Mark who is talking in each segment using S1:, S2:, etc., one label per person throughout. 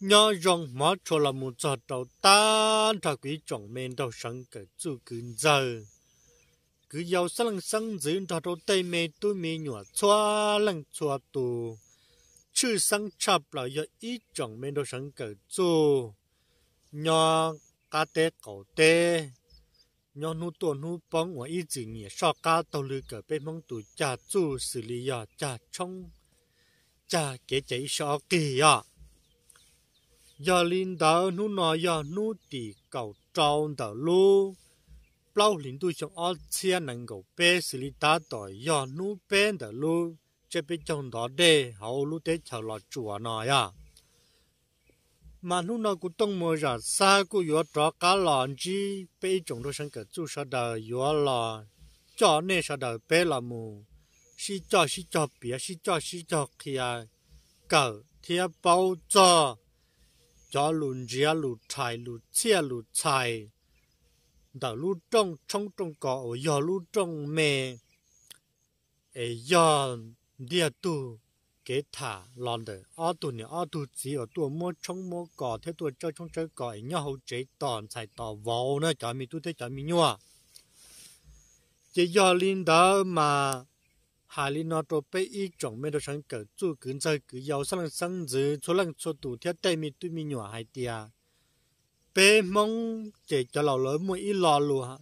S1: nhớ rong mỏ cho là một giờ đầu ta thà quý trọng men đầu sáng cả chú cứ giờ cứ giàu sáng lăng sáng dưới thà đầu tây mê tôi mê nhỏ xoa lăng xoa tù chữ sáng chập là do ít trọng men đầu sáng cả chú nhớ cá tê cầu tê nhớ nu tổ nu bóng ngoài ít gì nhỉ sao cá tàu lư cái bên mong tù cha chú xử lý ya cha trong cha kế chạy sao kỳ ya giờ linh đỡ nu nọ giờ nu đi cầu tròn đỡ lu bao linh tu trong ở xe năng cầu bê xử lý đa tội giờ nu bên đỡ lu chế bên trong đó đê hậu lu tế chờ lo chùa nọ ya à. mà nu nọ cũng tông mơ ra xa cũng yếu trọ cá lòn chi bê trong đó sang cả chú sa đờ yếu lò cho nên sa đờ bê là mù si cho si cho bia si cho si cho kia cờ thiệp bao cho gió lù gió lù chài lù chia lù chài đào lù trong trong trong cỏ gió lù trong mè ấy gió địa tu kế thả lòn đời ở tu nè ở tu chỉ ở tu mua trong mua cỏ thế tu cho trong chơi cỏ nhau hậu chế tòn xài tò vò nữa cho mi tu thế cho mi nhua chỉ do linh đó mà 海里那多被一种没得成狗做跟在狗腰上绳子，出能出土条对面对面鸟海的啊。被蒙这叫老老母一拉路哈，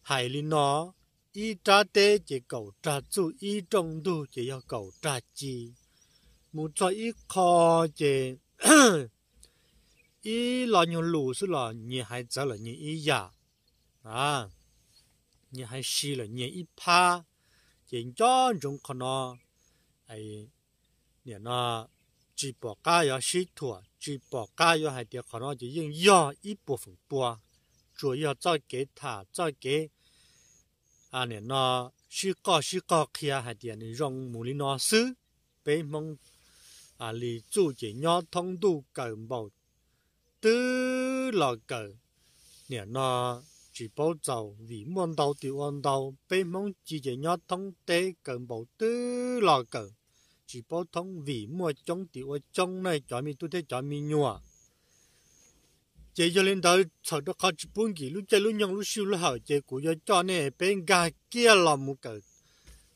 S1: 海里那一扎的这狗扎住一中度就要狗扎鸡，木在一靠这。一老牛路是了，你还走了你一呀，啊，你还洗了你一趴。hiện cho chúng con nó ấy nè nó chỉ bỏ cá yo xí thua chỉ bỏ cá yo hai tiếc con nó chỉ dùng yo ít bộ phận bùa chủ yếu cho cái thả cho cái à nè nó xí có xí có kia hai tiếc nè dùng mù lý nó xứ bế mông, à lý chủ chỉ nhỏ thông tu cầu bảo tứ lò cầu nè nó chỉ bảo cháu vì muốn đầu tiểu ăn đầu bên mong chỉ chỉ nhớ thông tế cần bảo tư lo cần chỉ bảo thông vì muốn trong tiểu ở trong này cho mình tôi thấy cho mình nhua chế cho lên đầu sau đó khó chỉ buông kỹ lúc chơi lúc nhung lúc siêu lúc hậu chế của cho cho này bên gà kia là một cái,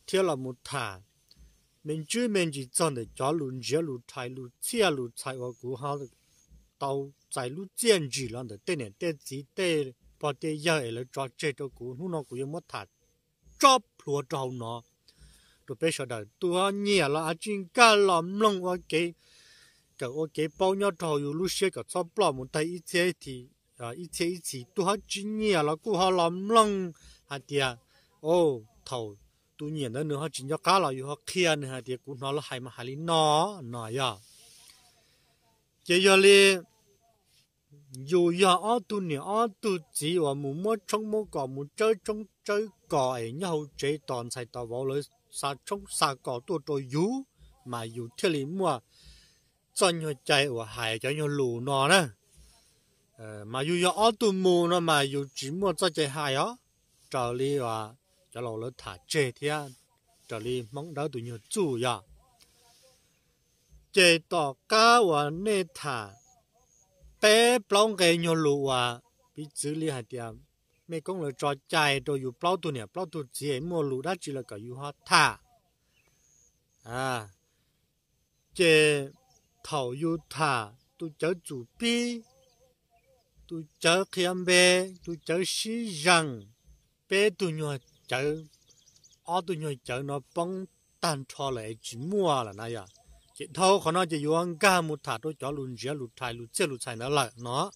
S1: thiếu là một thả mình chưa mình chỉ chọn để cho luôn chơi luôn thay luôn chia luôn thay vào của họ đầu chạy luôn chiến chỉ là để tên này tên gì tên có thể giờ ấy là cho chơi cho cú nó nó cũng giống mất thật cho lúa trâu nó tôi biết giờ đời tôi nhẹ là anh chính cả làm lông ok cái ok bao nhiêu trâu yêu lúc xưa cái sắp bỏ một tay ít thế thì à ít thế ít thì tôi chỉ nhẹ là cũng họ làm lông hạt tiền ô thầu tôi nhẹ nữa nữa họ chỉ cho cá là yêu họ kia nữa hạt tiền cũng nó là hay mà hay lý nó nói à, chỉ giờ liền dù giờ ở tu nè ở tu chỉ và mù mơ trong mơ cỏ mù chơi trong chơi cỏ ấy nhau chế toàn xài tàu vào lời sa trong sa cỏ tu tôi dú mà dù thế lý mua cho nhau chạy và hại cho nhau lù nó nè ờ, mà dù giờ ở tu mù nó mà dù chỉ mua cho chạy hại đó trở lý và cho lâu lời thả chế thế trở lý mong đó tụi nhau chủ ya chế tỏ cá và nê thả bé plong cái nhau lụa à bị xử lý hạt điểm mấy công là trò chạy đồ dù plong tu nè plong tu chỉ mua lụa đó chỉ là cái dù hoa thả à chế thầu yêu thả tu chở chủ bi tu chở khiêm bé tu chở sĩ rằng bé tu nhau chở, ở tu nhau chở nó bông tan cho lại chỉ mua là na vậy chị khó nó chỉ yuang ga một thả tôi cho lùn dĩa lụt thải lụt chia lụt thải nó lại nó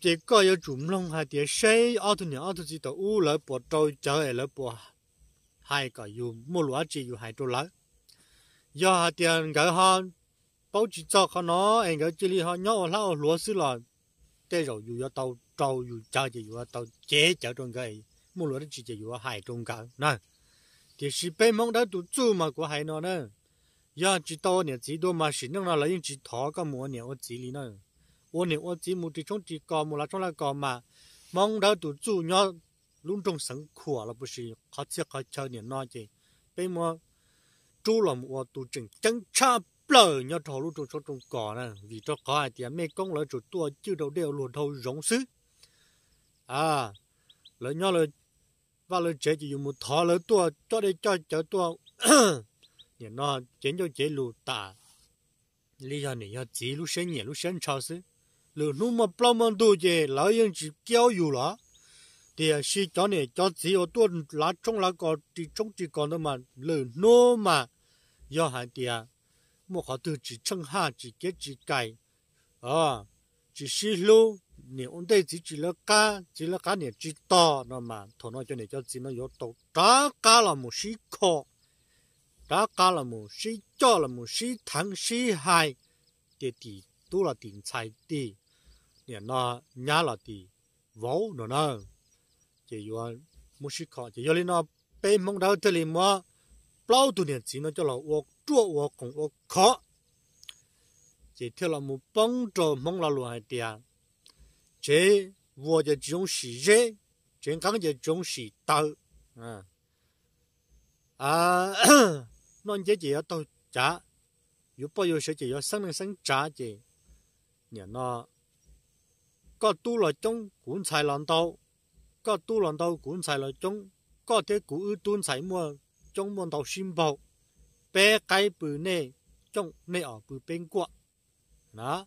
S1: chỉ có yếu chủng long hai tiếng xây ở thu nhỏ ở chỉ tàu u lỡ bỏ trôi trở lại bỏ hai cái yếu mua lúa chỉ yếu hai trôi lỡ do hai tiếng cái họ bảo chỉ cho khó nó anh cái chỉ họ nhỏ lão lúa xí là để rồi yếu yếu trâu yếu chơi chỉ yếu tàu trong cái mua lúa chỉ chỉ yếu hai trong cái này thì chỉ bé mong đã tụ chú mà của hai nó nữa giờ chỉ to nè chỉ đôi mà chỉ nó là những chỉ thọ cái mùa nè ở chỉ lý nữa ở nè ở chỉ một chỉ trong chỉ cò một là trong là cò mà mong chú nhỏ luôn trong sẵn khua là bù sĩ khó chia khó chơi nè nói gì bé mà chú là một tụ chỉnh chân cha lờ nhau thọ luôn trong số nè vì cho có ai thì mẹ con lỡ chủ tua chưa đầu đều luôn thâu giống sứ à lỡ nhau lỡ và lời chế chỉ dùng một thọ lời tua cho đây cho cho tua nhà nó chiến cho chế lu tả lý do này do chỉ lu sinh nhà lu sinh sau xứ lù nu mà bao mà đồ chế lão yên chỉ kéo dù à, lá thì khi cho này cho chỉ ở tua lá trong lá cỏ thì trong chỉ còn đó mà lù nu mà do hai thì à một họ từ chỉ chân hạ chỉ kết chỉ cày à chỉ xí lu 你我对只只了干，只了干你知道那嘛，头脑就你就只能有到打干了么是靠，打干了么是叫了么是疼是害，爹地多了点菜地，你那伢了地无了呢，就有么是靠，就有哩那被蒙到这里么，老多年只能叫了我做我工我靠，就跳了么帮助蒙了乱点。chế vua cho chúng sĩ chế chiến thắng cho chúng sĩ tự à à nó chế chỉ ở tôi trả yếu bao nhiêu sẽ chỉ ở sinh năng sáng trả chỉ nhà nó có tu là chúng cũng xài lòng tàu có tu lòng tàu cũng xài là chúng có thể cũng ưu tuân xài mua chúng muốn tàu xin bầu bé cái bự này chúng này ở bự bên quạ đó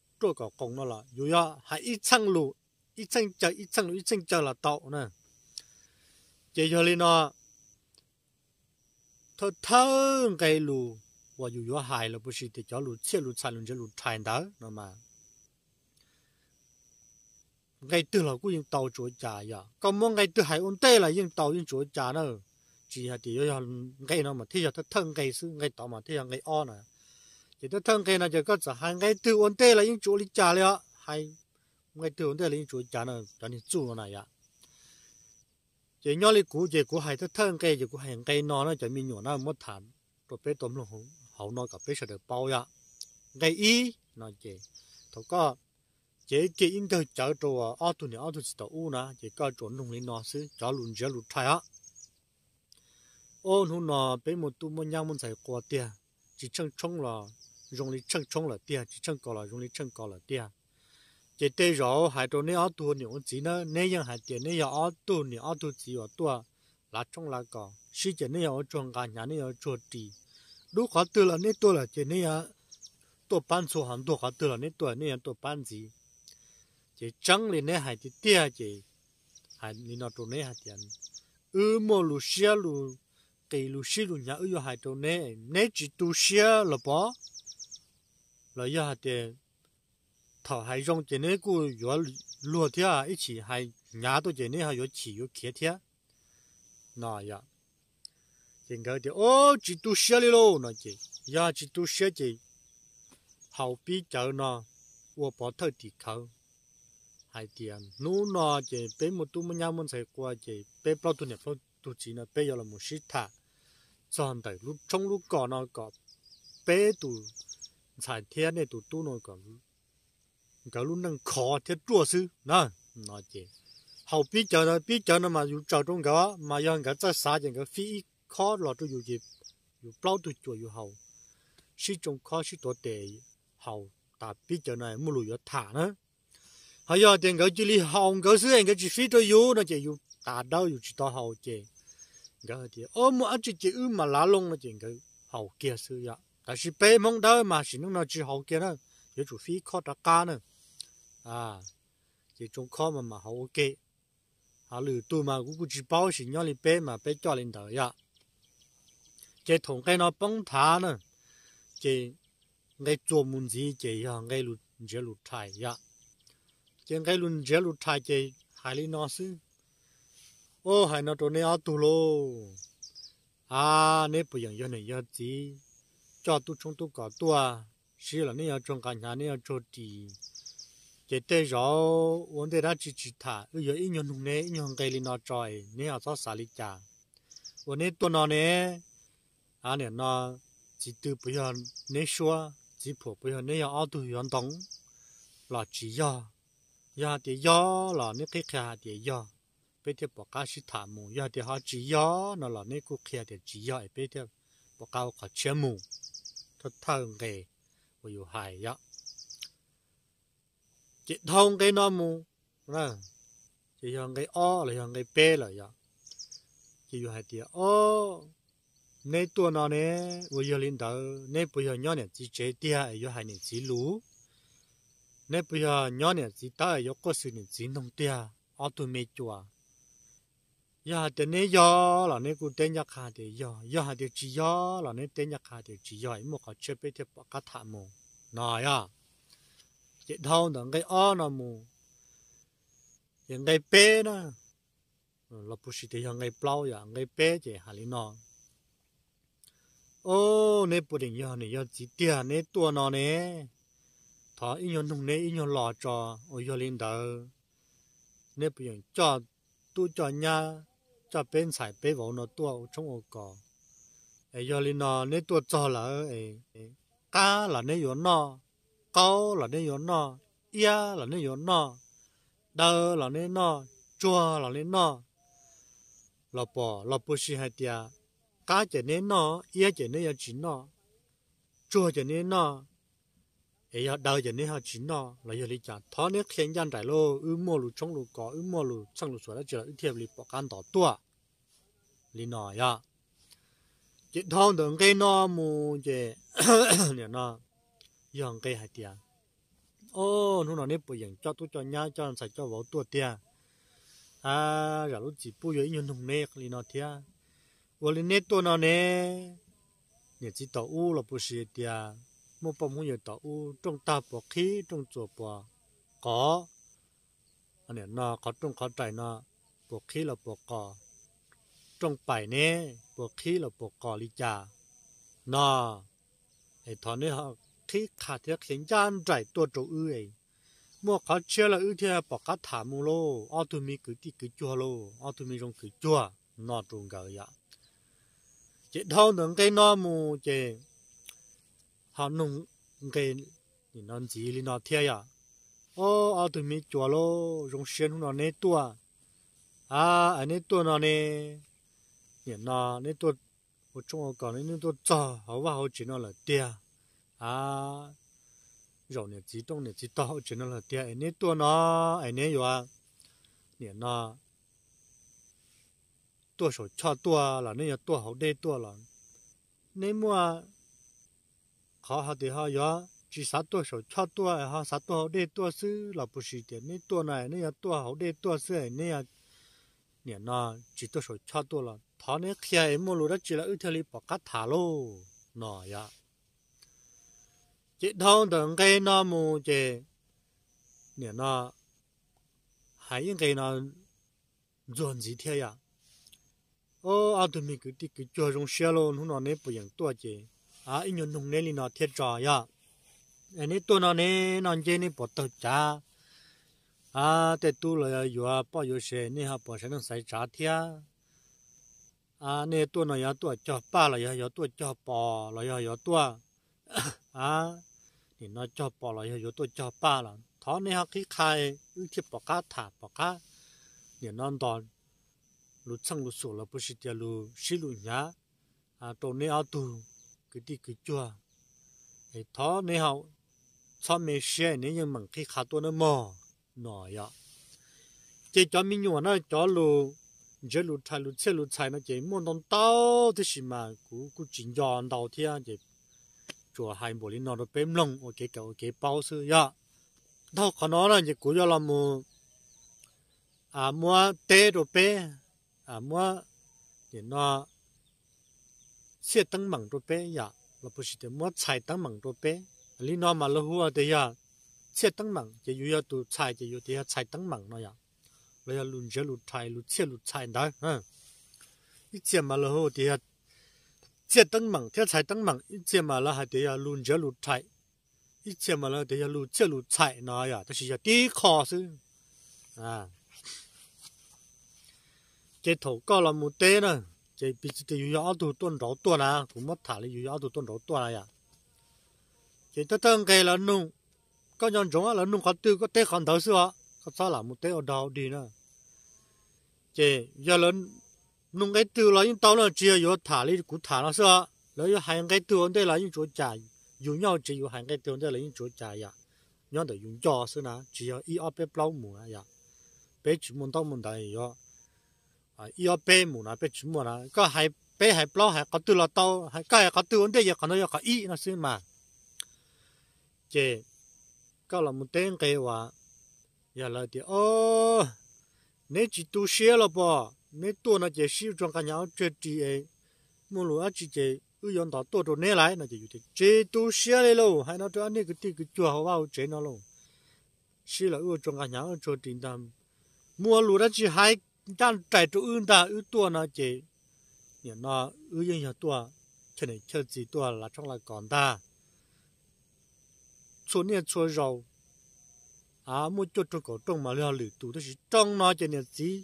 S1: cả 做搞工了啦，又要还一层路，一层脚一层路一层脚了到呢。接下来呢，他偷该路，我又要还了不是的，叫路切路才能这路铲到，那么。ngay từ là cũng tàu chỗ trả ya còn mong ngay từ hải ôn tây là nhưng tàu nhưng chỗ trả nữa chỉ là thì ngay nó mà thì giờ thân ngay xứ ngay tàu mà thì giờ ngay o này chỉ tôi thân cái là chỉ có giờ hai ngày từ ổn tê là những chỗ đi trả liền hay ngày từ ổn tê là những chỗ trả nó cho nên chủ nó này ạ chỉ nhớ đi cú chỉ cú hai tôi thân cái chỉ cú hai ngày nó nó chỉ mình nhỏ nó mất thản rồi bé tôm lông hồng hậu nó cả bé sẽ được bao ạ ngày y nó chỉ thôi có chỉ cái in đầu chở trâu ở tu này ở tu chỉ tàu u nè chỉ có chỗ nông lên nó xứ chở lùn chở lùn thay á ôn hôn nó bé một tu một nhau một giải qua tiền chỉ chăng trông là 用力 chân chống là tiền chỉ chân cao là dùng lực chân cao là tiền chỉ tê rồi, hai đồ này ở tu nhiều chỉ nó nay những hai tiền này ở tu nhiều ở tu chỉ ở tu là trong là cò sư chỉ này ở trong cả nhà này ở chỗ trì lúc khó tư là này tu là chỉ này ở tu bán số hàng tu khó tư là này tu này tu bán gì chỉ chân lên này hai tiền tiền chỉ hai nên nó tu này hai tiền ở mô lu xia lu cái lu xia lu nhà ư hai đồ này này chỉ tu xia là bao 了一下的，他还让这那个药落天一起还伢到这那还要起要开天，那呀，人家的哦，这都写了喽，那这呀这都写的，好比叫呢，我把他的口。hai tiền nú nó chỉ chỉ chỉ chỉ chỉ, chỉ chỉ, ô đi đi nọ, nọ bé một tu mà nhà mình thấy qua chỉ bé bao tu này bao tu chỉ nọ, bé giờ là một sĩ thả cho hẳn lúc trong lúc cỏ nọ cỏ bé tu 彩天呢，都都那个，搞路能靠天做事，那那姐，后边叫的边叫的嘛，有找中个嘛，要个再啥人个飞一靠落都有些，有包都做有好，始终靠是多得好，但边叫呢，木路要塔呢，还要点个这里好个是人个只飞都有，那姐有打到有知道好姐，个姐，哦么啊姐姐有嘛拉拢了姐个好结束呀。但是北蒙的嘛是弄那只好给呢，也除非靠着干呢，啊，这种靠嘛嘛好 OK，啊，旅途嘛我估计包是让你北嘛北叫领导呀，这同跟那崩塌呢，这爱做门子这样爱路这路太呀，这爱路这路太这海里那是，哦，海那多呢阿多喽，啊，你不用要你要子。cho tu chúng tu có tua xí là nếu trong cả nhà nếu cho đi chế tê rồi, vấn đề đó chỉ chỉ thả bây giờ ít nhiều nung nế nhiều cây lên nó trời nếu họ xóa lý trả vấn đề tu nó nế à nè nó chỉ từ bây giờ nế xóa chỉ phụ bây giờ nếu họ tu hoàn tổng là chỉ do do thì do là nếu cái kia thì do bây giờ bỏ cá sĩ thả mù do thì họ chỉ do nó là nếu cô kia thì chỉ do bây giờ 我搞个节目，他通嘅我要害呀，一通嘅那么，嗱，就用嘅哦，嚟用嘅啤嚟呀，就要系啲哦，你多那呢，我要领导，你不要让人只这啲啊，要害人只路，你不要让人只打，要过去人只弄啲啊，我都没做啊。giờ thì nãy gió, là nãy cũng tên nhạc hà thì gió, giờ thì chỉ gió, là nãy tên nhạc hà thì chỉ giờ một cái chế bị thì bắt cá thảm mù nãy à cái thâu nó cái o nó mù những cái bé nó là bút sĩ thì những cái bao giờ cái bé thì hà lý nó ô nãy bút định gió nãy giờ chỉ tiền nãy tua nó nè thọ ít nhiều nông nãy ít nhiều lò cho, ôi giờ linh đầu nãy bây giờ cho tôi cho nhà cho bên xài bên vốn nó tua trong ô cỏ ấy giờ lên nó nếu tua cho là ấy cá là nếu yếu nó cao là nếu yếu nó ia là nếu yếu nó đờ là nếu nó chua là nếu nó lọ bò lọ bù xì hai tia cá chỉ nếu nó ia chỉ nếu chỉ nó chua chỉ nếu nó ấy họ đào giờ này họ chín nọ là giờ đi chả thó nếu khiến dân đại lô ư mua lù trong lù có ư mua lù trong lù sửa đó chỉ là ư thiệp lì bọc ăn tỏ tua lì nọ ya chỉ thon đường cây nọ mù chè nè nọ dòng cây hạt tiền ô nó nọ nếp bồi dưỡng cho tôi cho nhá cho sạch cho vào tua tiền à giờ lúc chỉ bùi yên hùng nếp lì nọ thia ô lì nè tua nọ nè nhà chỉ tàu u là bự xí tiền มปมุยต่ออูจงตาปวกขี้จงจัวปวกอ อันเนี้ยนาขาจงขาใจนาปวกขี้เราปวกกอจงไปเน่ปวกขี้เราปวกกอลิจานาไอ้ทอนนี้ฮขขี้ขาดเทียกเสียงยานใจตัวโจอื้อเมื่อเขาเชื่อเราอื้อเทียปอกัดถามมูโลอ้อทุมีกือตีกือจัวโลอ้อทุมีจรงกือจัวนาตรงเกยเจ็ดเท่าหนึ่งไกนอมูเจ họ nung cái thì nó gì thì nó thiệt à ô à tụi mình chùa lô rong xuyên nó nè tua à anh nè tua nó nè thì nó nè tua một trong còn nè tua cho họ vào họ chỉ nó là thiệt à rồi nè chỉ đông nè chỉ to chỉ nó là thiệt anh e nè tua e nó anh nè rồi thì nó tua sổ cho tua là nè tua hậu đê tua là nếu mà khó họ thì họ gió chỉ sát tua sổ cho tua họ sát tua họ để tua sư là bù sĩ tiền nên tua này nên tua họ để tua sư này nên nó chỉ tua sổ cho tua là thọ nên khi em mua lúa chỉ là ưu thế li bỏ cắt thả lô nọ ya chỉ thông thường cái nó mù chỉ nên nó hay cái nó dọn gì thế ya ô à tụi mình cứ đi cứ cho trong xe luôn nó nó nên bù yên tua chỉ à in nhon nung nên nó thiệt cho ya anh ấy tôi nó nè nó chơi này bỏ tàu cha à thế tu là vừa bỏ vừa xe nè ha bỏ xe nó sai trả thia à nè tôi nó ya tôi cho ba là ya ya tôi cho bò là ya ya tôi à thì nó cho bò là ya ya tôi cho ba là thọ nè ha cái khai ưu thiệt bỏ cá thả bỏ cá nè non đòn lú chăng lú sổ là bớt xịt lú xí lú nhá à tôi nè ở tu cái đi cứ chùa thì thó nơi hậu cho mình xe này như mình khi khá tôi nó mò nọ ya chỉ cho mình nhua nó cho lu giờ lu thay lu xe lu thay nó chỉ muốn đón tàu thì xí mà cú cú chính giòn đầu thì à chỉ chùa hai bộ linh nó nó bém lông ok cái ok bao sư ya đâu có nó là chỉ cú cho làm mù à mua tê đồ bê à mua thì nó xe tăng mạng đô bé ya là bố sĩ mua chạy tăng mạng đô bé lý nó mà lâu hùa thì ya xe tăng mạng chỉ yêu ya tụ chạy chỉ yêu thì ya chạy tăng mảng nó ya là ya lùn chơi lùn chạy lùn xe lùn chạy đó ha ít xe mà lâu hùa thì ya xe tăng mạng theo chạy tăng mạng, ít xe mà là hai thì ya lùn chơi lùn chạy ít xe mà là thì ya lùn xe lùn chạy nó ya đó là đi khó chứ à cái thầu có là một tế nữa à. 这比这有要度多少多啦，我们谈的有要度多少多啦呀？这他等开了弄，搞样种啊了弄，他对个对看头是吧？他啥啦？没对我到底呢？这要了弄个对了，用到了只要有谈的古谈了是吧？然后还个对对了，用做假，有要只有还个对对了，用做假呀？要得用假是呢，只要一二百老母啊呀，别去梦到梦到一样。要白木啦，白竹木啦，个还白还老还搞丢了刀，还个还搞丢，那也可能要搞一那是嘛？这搞了木点给话，要了的哦，你只多些了不？你多那些西装个鸟这地诶，木路啊直接又用到多多年来那就有点这多些了喽，还那这那个这个做好吧，这那喽，西了又装个鸟做叮当，木路那只还。đang trải trụ ưng ta ư tua nó chỉ nhờ nó ư dân nhà tua cho này chơi gì tua là trong là còn ta xuống nhà xuống rầu à mua cho cho cổ trong mà leo lử tụ thì là trong nó cho nên gì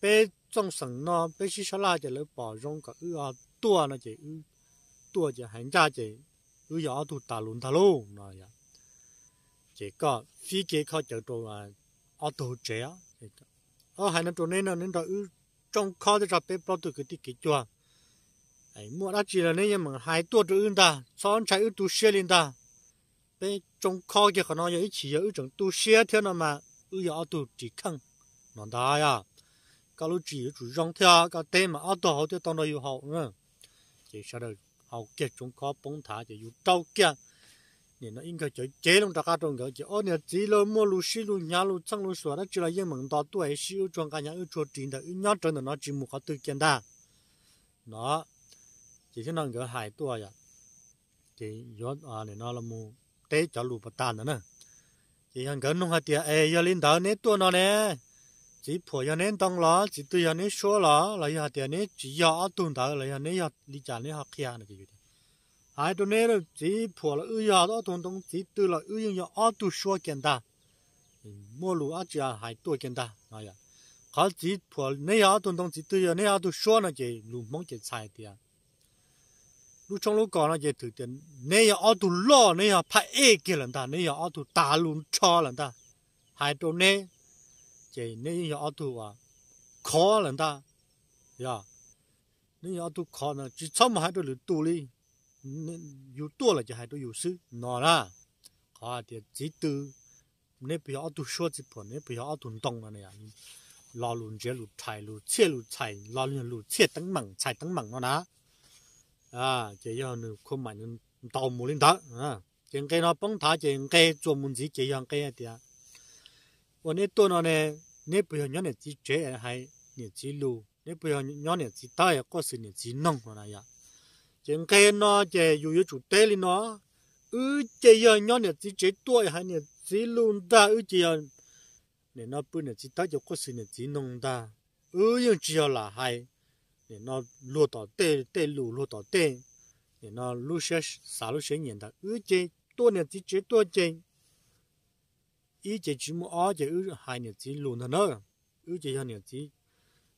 S1: bé trong sẵn nó bé xí xóa la cho lấy bỏ rong cả ư à tua nó chỉ ư tua chỉ hành cha chỉ ư giờ tụ ta luôn tà luôn nó vậy chỉ có phi kế khó chờ trâu mà ở tụ trẻ ở ờ, hai năm chỗ nên là nên đó trong kho thì chập bếp bao tử cái gì cái chùa ấy mua đã chỉ là nên mà hai tuổi chỗ ưng ta sau trái ưng tu xe lên ta bê trong kho kia khả năng ấy chỉ ở trong tu xe thế nào mà ư giờ tu chỉ khăng nó ta ya các lúc chỉ chủ rong theo các tên mà ở đó thì 当 đó yêu học nữa chỉ sau đó học cái trong kho bóng thả thì yêu đâu kia thì nó 应该就这种大家中个就哦，你这路马路、水路、nhà 路、仓路说，那就来也门大多还是有专家人有做真的，有伢真的那节目好对简单，那这些那个海多呀，thì à, gió à này nó là mu tế cho lù bát tàn nữa thì hàng gần nông hạt tiệt ai giờ lên đầu nét tua nó nè chỉ phổ giờ nét tăng chỉ tôi giờ nét số lá là giờ tiệt nét chỉ giờ tuần đầu là giờ nét giờ đi chăn nét học kia này cái gì 都多呢？这破了二幺多东东，这到了二幺幺二多少见的，马路阿家还多见的，哎呀！看这破了那阿东东，这都有那阿都少那些路盲才踩的啊！路长路高那些特点，那阿多老，那阿怕矮的人多，那阿多大轮车人多，还都呢？这那阿多啊，宽人多呀！那阿都宽呢？就这么还都人多嘞！有多了就还都有事，孬啦，啊的几多，你不要都说这破，你不要都懂了那样，老路这路菜路切路菜，老路路切等猛菜等猛了呐，啊，这要你可买你到木林达啊，人家那帮他人家做门子这样给的，我你多了呢，你不要让你自己还你自己路，你不要让你自己打也过是你自己弄了那样。chén cái nó chè dù yếu chủ tế lên nó ư chè giờ nhon nè chỉ chế tuổi hay nè chỉ luôn ta ư chè giờ nè nó bữa nè chỉ ta cho có sự nè chỉ nông ta ư nhưng chỉ là hay nè nó lúa tỏ tê tê lù lúa tỏ tê nè nó lúa sẽ xả lúa sẽ nhận ta ư chè tuổi nè chỉ chế tuổi chè ý chè chỉ mua ó chè ư hay nè chỉ luôn ta nó, ư chè giờ nè chỉ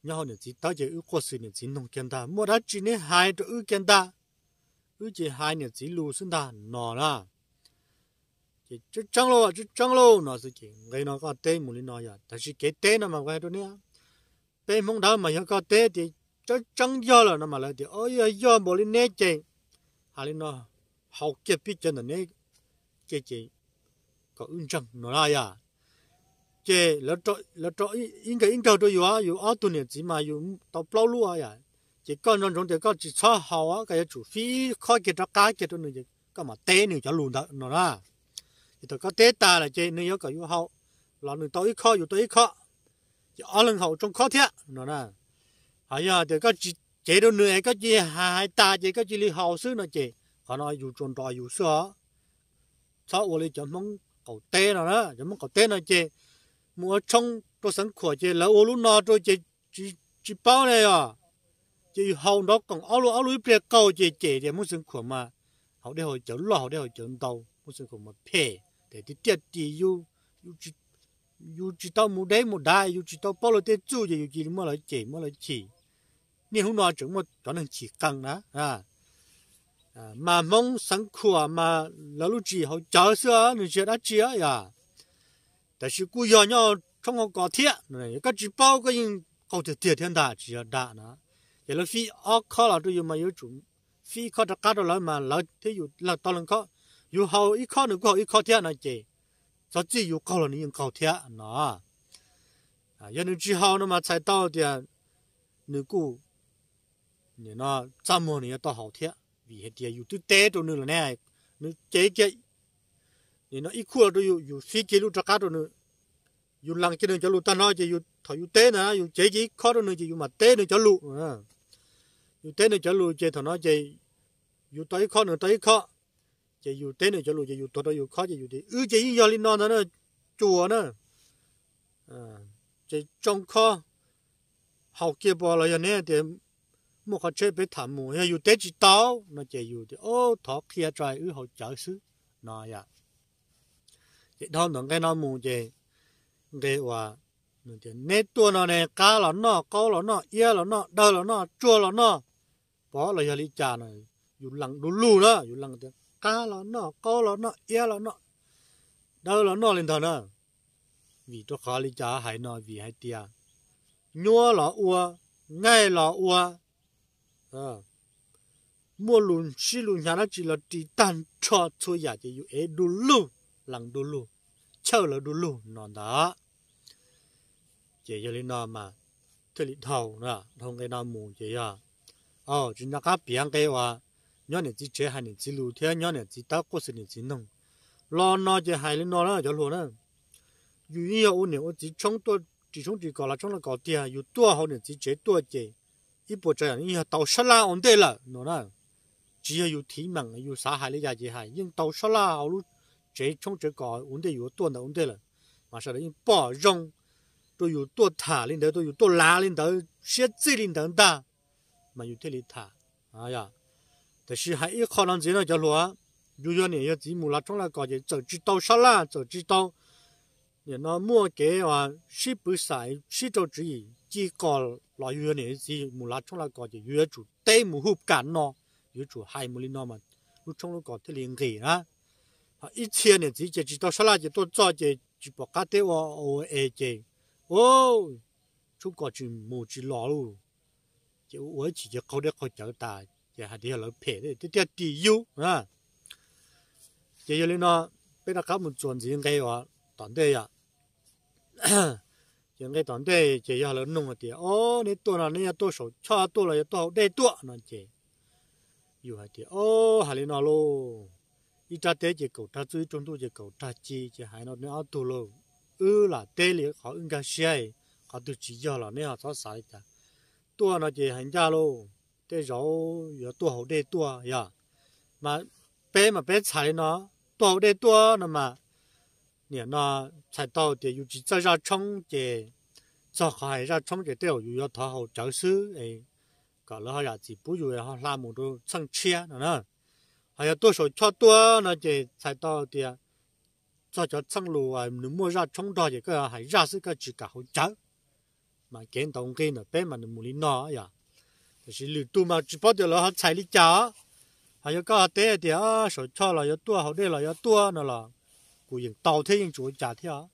S1: nhau nè chỉ ta cho ư có sự nè chỉ nông kiên ta mua ra chỉ nè hay cho ư kiên ta ư chỉ hai nhà chỉ lù sinh ta nọ là chỉ chứ trăng lô chỉ trăng lô nó sự chỉ ngay nó có tê mù lý nó giờ tại vì cái tê nó mà quay đó nè tê mong đó mà có tê thì chỉ trăng do là nó mà lại thì ôi ơi do mù lý nè chị hà lý nó học kia biết chân là nè chị chị có ứng trăng nó là ya chị là trọi là trọi in cái in cầu tôi có, có yêu ở tuần này chỉ mà có tao bao lúa à chỉ có nông trồng thì có chỉ cho họ cái chủ phí khó kiếm nó cá kiếm được nữa có mà té nữa cho lùn đó nó ra thì tôi có té ta là chơi nữa có yêu hậu là nữa tôi khó yêu tôi khó chỉ ở lần hậu trong khó thế nó ra hay là thì có chỉ chế được nữa có chỉ hai ta chỉ có chỉ li hậu sư nó chỉ họ nói yêu tròn trò yêu sợ sao ở đây chẳng mong cầu té nó đó chẳng mong cầu té nó chỉ mua trong tôi sẵn khỏi chỉ là ô lúc nó tôi chỉ chỉ chỉ bao này à chỉ hồng đó còn áo lúa áo lúa bia câu chỉ chỉ để muốn sinh khổ mà họ để họ chọn lo họ để họ chọn đầu muốn sinh khổ mà phe để đi tiệt đi yêu yêu chỉ yêu chỉ tao muốn đấy muốn đại yêu chỉ tao bao lâu để chú gì yêu chỉ mà lại chỉ mà lại chỉ nên hôm nào chúng mà chọn hàng chỉ căng đó à mà mong sáng khua mà lão lũ chỉ họ chờ xưa nên chưa đã chia dạ. à แต่是故意要冲我高铁，那个只包个人高铁铁天大只要大呢。giờ là phi ở khó là tôi dùng mà yếu phi khó đã cá đó lại mà lại thế dù là to lên khó dù hậu ít khó nữa có ít khó thế này chị cho chỉ dù là những khó thế nó à giờ nữa chỉ hậu nó mà chạy tao thì nữa cũ nữa nó trăm mùa nữa to hậu vì hết thì dù tôi té tôi nữa là này nữa chế chế nữa nó ít khó là tôi dù phi chế lúc cá đó nữa lăng chế nữa cho lúc ta nói chứ dù thổi dù té nữa dù chế chế khó đó nữa chứ dù mà té nữa cho lúc dù tên này cho lùi chơi thằng nó chơi dù tới khó nữa tới khó chơi dù tên này cho lùi chơi dù tôi đó dù khó chơi đi ư chơi như do linh non nó chùa nó à chơi trong khó học kia bỏ lại nè thì một cái chơi bị thảm mù hay dù chỉ tao nó chơi dù ô thọ kia trai ư học chở xứ nó ya thì thằng nó cái nó mù chơi để hòa nè tua nó nè cá là nó câu là nó ia là nó đờ là nó chua là nó bỏ là giờ lý trà này dù lặng đủ lù đó dù lặng tiếng cá là nó có là nó ia e là nó đâu là nó lên thằng đó vì cho khó lý trà hay nó vì hay tia nhua là ua ngay là ua à mua lùn xí lùn nhà nó chỉ là chỉ tan cho thôi giả chỉ dù é đủ lù lặng đủ lù chơi là đủ lù nó đó chỉ cho lý nó mà chơi đi thầu nữa, thầu cái nó mù chỉ à 哦，就那个别人讲话，伢年之前还是第路天，伢年之前过新年才弄，老那就还了老那就说呢，一后五年我只冲多，只冲这个了，冲了高点啊，有多好的季节多结。一不这样，以要倒时啦，完蛋了，老了。只要有天能，有啥害了家家哈，人倒时啦，我这，冲这个，完蛋有多能完蛋了。马上的人包容，都有多塔领导，都有多拉领导，些责任等大。mà dùng thế lý thả à ya thế thì hãy yêu khó làm gì nữa cho lúa dù cho này gì mua là trong là có gì tổ chức tàu sao là tổ chức tàu nhà nó mua cái và chỉ bự xài chỉ cho chỉ chỉ có lo yêu này chỉ mù là trong là có gì yêu chủ đại mua hụp cản nó yêu chủ hai mươi lăm nó mà lúc trong lúc có thế liền gì á ít tiền này chỉ chỉ tàu sao là chỉ tôi cho chỉ chỉ bỏ cá tê và ô ê chỉ ô có chỉ mù chỉ lo luôn 就我自己搞得好较大，也还得老撇的，这叫底油啊。这有哩呢，被他搞么转子应该话团队呀，应该团队就要来弄个点哦，你多了，你要多少，差多了要多少，得多那这，有还得哦，还哩那喽，一扎得就够，他最中途就够，他几就还那那好多喽，饿了得了，好应该些，好都只要了，你好啥啥的。tua nó chỉ hành gia lô để rau giờ tua hậu để tua ya dạ. mà bé mà bé chạy nó tua hậu để tua nó mà nè nó chạy tàu thì dù chỉ ra trong thì cho khỏi ra trong thì đều dù cho thọ hậu trở sư ấy cả lỡ họ là chỉ bù dù họ làm một đồ sang chia nữa nè họ giờ tua số cho tua nó chỉ chạy tàu thì cho cho sang lù à nếu mua ra trong đó thì cái hải ra sư cái chỉ cả hậu trở mà kiến tổng kiến là bé mà nó mua lý nó à, thì sự lưu tu mà chỉ bắt được là họ chạy lý chả hay có cái tế thì á à, sổ cho là có tua họ đây là có tua nó là cụ yên tàu thế yên chủ trả thế á à. ya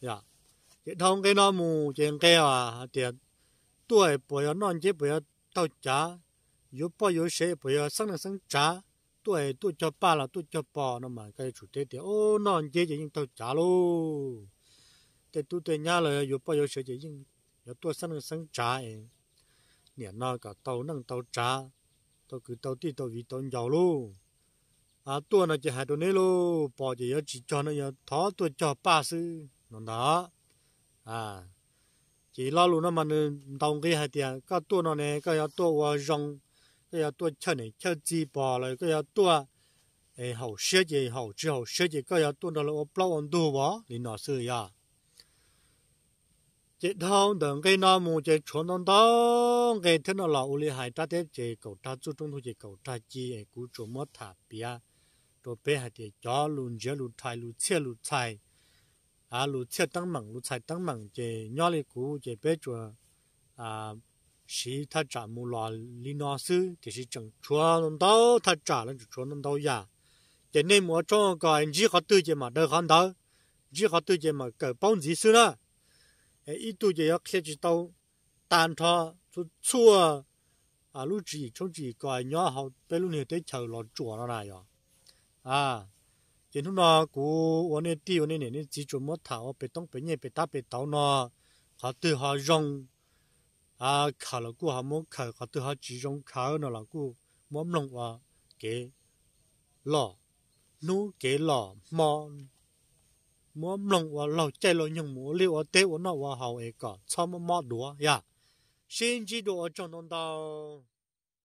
S1: dạ. cái thông cái nó mua, chuyện cái à thì tuổi bây giờ non chế bây giờ tàu trả yếu bao yếu sẽ bây giờ sáng năng sáng trả tuổi tuổi cho ba là tuổi cho bò nó mà cái chủ tế thì ô non chế chỉ yên tàu trả luôn thì tuổi tuổi nhà là yếu bao yếu sẽ chỉ 有多少人生茶诶，年那个豆能豆茶，豆佮豆地豆鱼豆肉咯。à tua nó nó cả tàu tàu tàu tàu tàu tàu nâng cứ đi luôn, à tôi chỉ hai đôi nấy luôn bỏ chỉ có chỉ cho nó giờ thó tua cho ba sư nó đó à chỉ lo luôn nó mà nó đồng cái hai tiền cái tôi nó này cái tôi tôi hoa rong có giờ chơi này chơi gì bỏ rồi cái tôi, tua học hậu sữa gì hậu chưa hậu sữa gì có giờ nó là ốp lâu ăn đồ bỏ linh nó sửa ya chị thao đừng cái nào mù chị chuẩn đông đông cái thế nó lão lì hai ta thế chế cầu ta chú trung thu chế cầu ta chỉ ấy cú chủ mất thà bia đồ bé hai thì cho luôn giờ luôn thay luôn chia luôn thay à luôn chia tăng mặn luôn thay tăng mặn chị nhỏ lì cú chị bé chùa à sĩ ta trả mù lò lì nó sư thì sĩ chẳng chua đông đông ta trả lên chua đông đông ya chị nên mua cho cái chỉ họ tự chị mà đỡ khăn đó chỉ họ tự chị mà cái bóng gì sư nữa 一度就要开始到单车就错啊，路只从只个鸟好，白路呢对桥老抓了那样啊。今天呢，古我呢地我呢呢呢只做木头，别东别捏别打别倒呢，还对哈用啊，卡了古还没卡，还对哈只用卡那了古没弄啊给老，努给老忙。mua lồng và lầu chạy lầu nhung mua liệu ở tế của nó và hậu ấy cả sao mà mò đùa ya xin chỉ đùa cho đâu